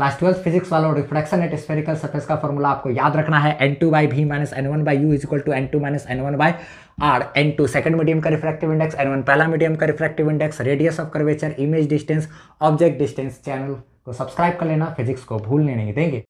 class twelfth physics वालों reflection at spherical surface का formula आपको याद रखना है n two by v minus n one by u is equal to n two minus n one by R n two second medium का reflective index n one पहला medium का reflective index radius of curvature image distance object distance channel को subscribe कर लेना physics को भूलने नहीं देंगे